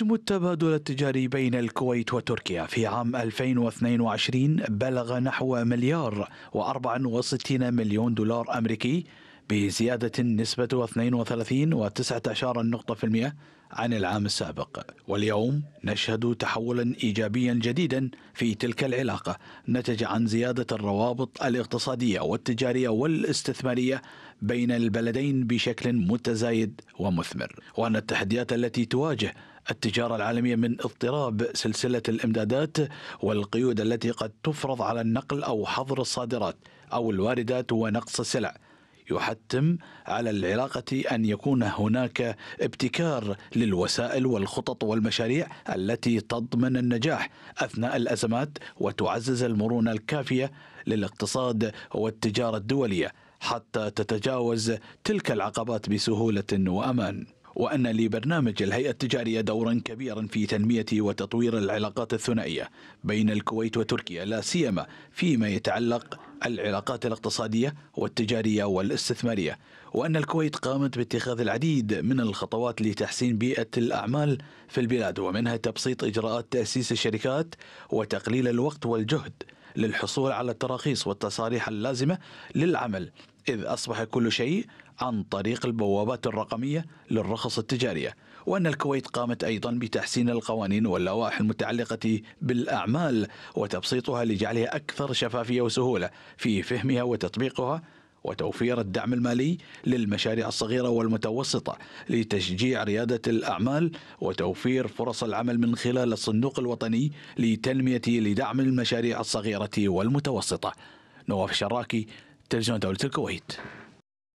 حجم التبادل التجاري بين الكويت وتركيا في عام 2022 بلغ نحو مليار و64 مليون دولار أمريكي بزيادة نسبة 32.9 نقطة في المئة عن العام السابق واليوم نشهد تحولا إيجابيا جديدا في تلك العلاقة نتج عن زيادة الروابط الاقتصادية والتجارية والاستثمارية بين البلدين بشكل متزايد ومثمر وأن التحديات التي تواجه التجارة العالمية من اضطراب سلسلة الإمدادات والقيود التي قد تفرض على النقل أو حظر الصادرات أو الواردات ونقص السلع يحتم على العلاقة أن يكون هناك ابتكار للوسائل والخطط والمشاريع التي تضمن النجاح أثناء الأزمات وتعزز المرونة الكافية للاقتصاد والتجارة الدولية حتى تتجاوز تلك العقبات بسهولة وأمان وأن لبرنامج الهيئة التجارية دورا كبيرا في تنمية وتطوير العلاقات الثنائية بين الكويت وتركيا لا سيما فيما يتعلق العلاقات الاقتصادية والتجارية والاستثمارية وأن الكويت قامت باتخاذ العديد من الخطوات لتحسين بيئة الأعمال في البلاد ومنها تبسيط إجراءات تأسيس الشركات وتقليل الوقت والجهد للحصول على التراخيص والتصاريح اللازمة للعمل إذ أصبح كل شيء عن طريق البوابات الرقمية للرخص التجارية وأن الكويت قامت أيضا بتحسين القوانين واللوائح المتعلقة بالأعمال وتبسيطها لجعلها أكثر شفافية وسهولة في فهمها وتطبيقها وتوفير الدعم المالي للمشاريع الصغيرة والمتوسطة لتشجيع ريادة الأعمال وتوفير فرص العمل من خلال الصندوق الوطني لتنمية لدعم المشاريع الصغيرة والمتوسطة نواف الشراكي ترجمة دولة الكويت